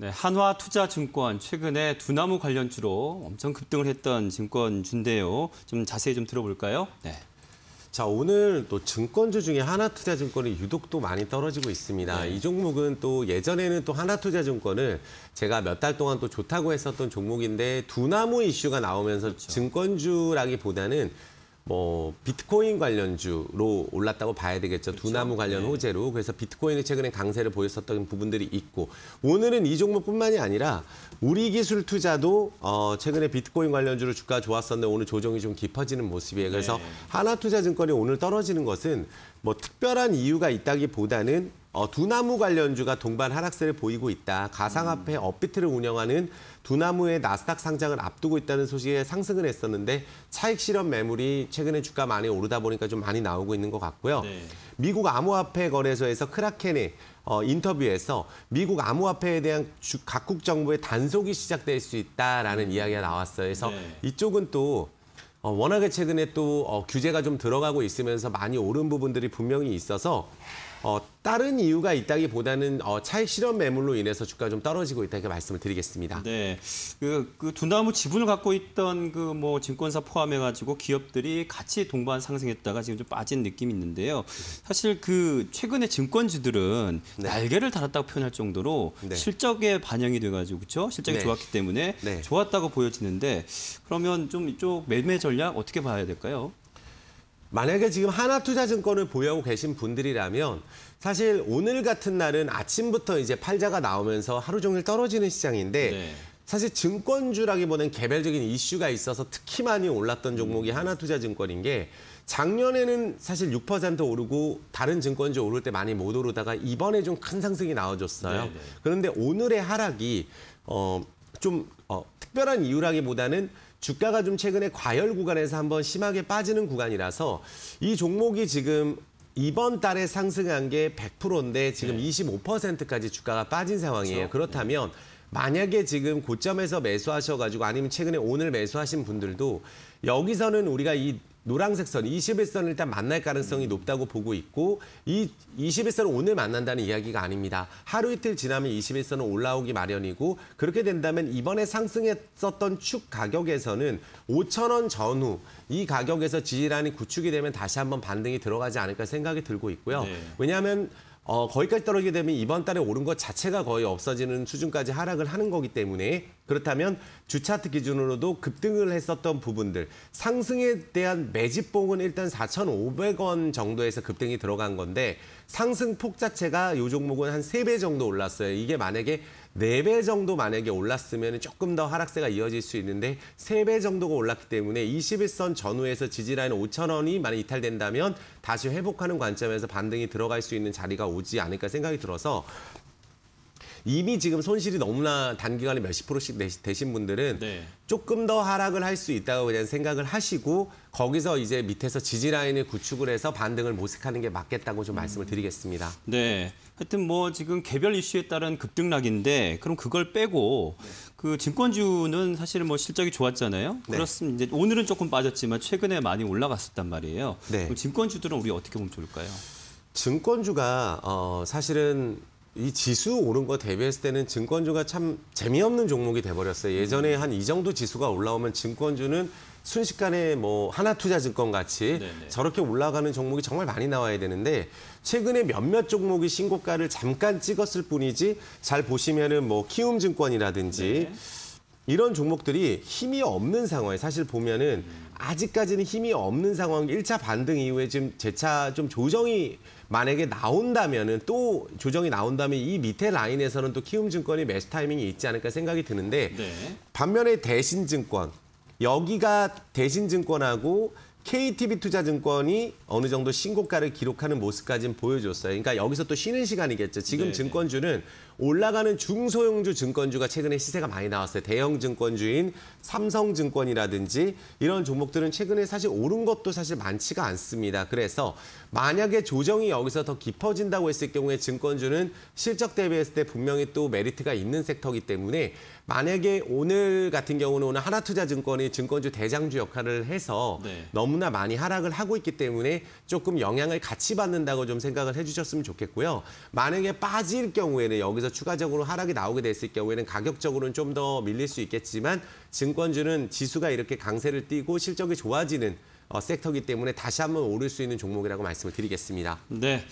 네, 한화투자증권 최근에 두나무 관련주로 엄청 급등을 했던 증권주인데요. 좀 자세히 좀 들어볼까요? 네. 자 오늘 또 증권주 중에 하나투자증권이 유독 또 많이 떨어지고 있습니다. 네. 이 종목은 또 예전에는 또 하나투자증권을 제가 몇 달 동안 또 좋다고 했었던 종목인데 두나무 이슈가 나오면서 그렇죠. 증권주라기보다는 뭐 비트코인 관련주로 올랐다고 봐야 되겠죠. 그렇 두나무 관련 네. 호재로. 그래서 비트코인이 최근에 강세를 보였었던 부분들이 있고 오늘은 이 종목뿐만이 아니라 우리 기술 투자도 어 최근에 비트코인 관련주로 주가 좋았었는데 오늘 조정이 좀 깊어지는 모습이에요. 그래서 네. 하나투자증권이 오늘 떨어지는 것은 뭐 특별한 이유가 있다기보다는 어, 두나무 관련주가 동반 하락세를 보이고 있다. 가상화폐 업비트를 운영하는 두나무의 나스닥 상장을 앞두고 있다는 소식에 상승을 했었는데 차익 실현 매물이 최근에 주가 많이 오르다 보니까 좀 많이 나오고 있는 것 같고요. 네. 미국 암호화폐 거래소에서 크라켄의 어, 인터뷰에서 미국 암호화폐에 대한 주, 각국 정부의 단속이 시작될 수 있다라는 음. 이야기가 나왔어요. 그래서 네. 이쪽은 또 어, 워낙에 최근에 또 어, 규제가 좀 들어가고 있으면서 많이 오른 부분들이 분명히 있어서 어, 다른 이유가 있다기보다는 어, 차익 실현 매물로 인해서 주가 가좀 떨어지고 있다 이렇게 말씀을 드리겠습니다. 네, 그, 그 두나무 지분을 갖고 있던 그 뭐 증권사 포함해 가지고 기업들이 같이 동반 상승했다가 지금 좀 빠진 느낌이 있는데요. 사실 그 최근에 증권주들은 네. 날개를 달았다고 표현할 정도로 네. 실적에 반영이 돼가지고 그렇죠? 실적이 네. 좋았기 때문에 네. 좋았다고 보여지는데 그러면 좀 이쪽 매매 전략 어떻게 봐야 될까요? 만약에 지금 하나투자증권을 보유하고 계신 분들이라면 사실 오늘 같은 날은 아침부터 이제 팔자가 나오면서 하루 종일 떨어지는 시장인데 네. 사실 증권주라기보다는 개별적인 이슈가 있어서 특히 많이 올랐던 종목이 하나투자증권인 게 작년에는 사실 6% 오르고 다른 증권주 오를 때 많이 못 오르다가 이번에 좀 큰 상승이 나와줬어요. 네네. 네. 그런데 오늘의 하락이 어좀 어, 특별한 이유라기보다는 주가가 좀 최근에 과열 구간에서 한번 심하게 빠지는 구간이라서 이 종목이 지금 이번 달에 상승한 게 100%인데 지금 네. 25%까지 주가가 빠진 상황이에요. 그렇죠? 그렇다면 만약에 지금 고점에서 매수하셔가지고 아니면 최근에 오늘 매수하신 분들도 여기서는 우리가 이 노란색 선, 21선을 일단 만날 가능성이 음. 높다고 보고 있고 이2 1선을 오늘 만난다는 이야기가 아닙니다. 하루 이틀 지나면 21선은 올라오기 마련이고 그렇게 된다면 이번에 상승했었던 축 가격에서는 5천 원 전후 이 가격에서 지지란이 구축이 되면 다시 한번 반등이 들어가지 않을까 생각이 들고 있고요. 네. 왜냐하면 어, 거기까지 떨어지게 되면 이번 달에 오른 것 자체가 거의 없어지는 수준까지 하락을 하는 거기 때문에 그렇다면 주차트 기준으로도 급등을 했었던 부분들 상승에 대한 매집봉은 일단 4,500원 정도에서 급등이 들어간 건데 상승폭 자체가 요 종목은 한 세 배 정도 올랐어요. 이게 만약에 네배 정도 만약에 올랐으면 조금 더 하락세가 이어질 수 있는데 세 배 정도가 올랐기 때문에 21선 전후에서 지지라인 5천 원이 만약 이탈된다면 다시 회복하는 관점에서 반등이 들어갈 수 있는 자리가 오지 않을까 생각이 들어서 이미 지금 손실이 너무나 단기간에 몇십 프로씩 되신 분들은 네. 조금 더 하락을 할 수 있다고 그냥 생각을 하시고 거기서 이제 밑에서 지지 라인을 구축을 해서 반등을 모색하는 게 맞겠다고 좀 음. 말씀을 드리겠습니다. 네. 하여튼 뭐 지금 개별 이슈에 따른 급등락인데 그럼 그걸 빼고 그 증권주는 사실은 뭐 실적이 좋았잖아요. 네. 그렇습니다. 이제 오늘은 조금 빠졌지만 최근에 많이 올라갔었단 말이에요. 네. 증권주들은 우리 어떻게 보면 좋을까요? 증권주가 어 사실은 이 지수 오른 거 대비했을 때는 증권주가 참 재미없는 종목이 돼버렸어요. 예전에 한 이 정도 지수가 올라오면 증권주는 순식간에 뭐 하나투자증권 같이 네네. 저렇게 올라가는 종목이 정말 많이 나와야 되는데 최근에 몇몇 종목이 신고가를 잠깐 찍었을 뿐이지 잘 보시면은 뭐 키움증권이라든지 네 이런 종목들이 힘이 없는 상황에 사실 보면은 아직까지는 힘이 없는 상황 1차 반등 이후에 지금 재차 좀 조정이 만약에 나온다면은 또 조정이 나온다면 이 밑에 라인에서는 또 키움증권이 매수 타이밍이 있지 않을까 생각이 드는데 네. 반면에 대신증권 여기가 대신증권하고 KTB 투자증권이 어느 정도 신고가를 기록하는 모습까지는 보여줬어요. 그러니까 여기서 또 쉬는 시간이겠죠. 지금 네, 네. 증권주는 올라가는 중소형주 증권주가 최근에 시세가 많이 나왔어요. 대형 증권주인 삼성증권이라든지 이런 종목들은 최근에 사실 오른 것도 사실 많지가 않습니다. 그래서 만약에 조정이 여기서 더 깊어진다고 했을 경우에 증권주는 실적 대비했을 때 분명히 또 메리트가 있는 섹터이기 때문에 만약에 오늘 같은 경우는 오늘 하나투자증권이 증권주 대장주 역할을 해서 네. 너무나 많이 하락을 하고 있기 때문에 조금 영향을 같이 받는다고 좀 생각을 해주셨으면 좋겠고요. 만약에 빠질 경우에는 여기서 그래서 추가적으로 하락이 나오게 됐을 경우에는 가격적으로는 좀 더 밀릴 수 있겠지만 증권주는 지수가 이렇게 강세를 띠고 실적이 좋아지는 어, 섹터기 때문에 다시 한번 오를 수 있는 종목이라고 말씀을 드리겠습니다. 네.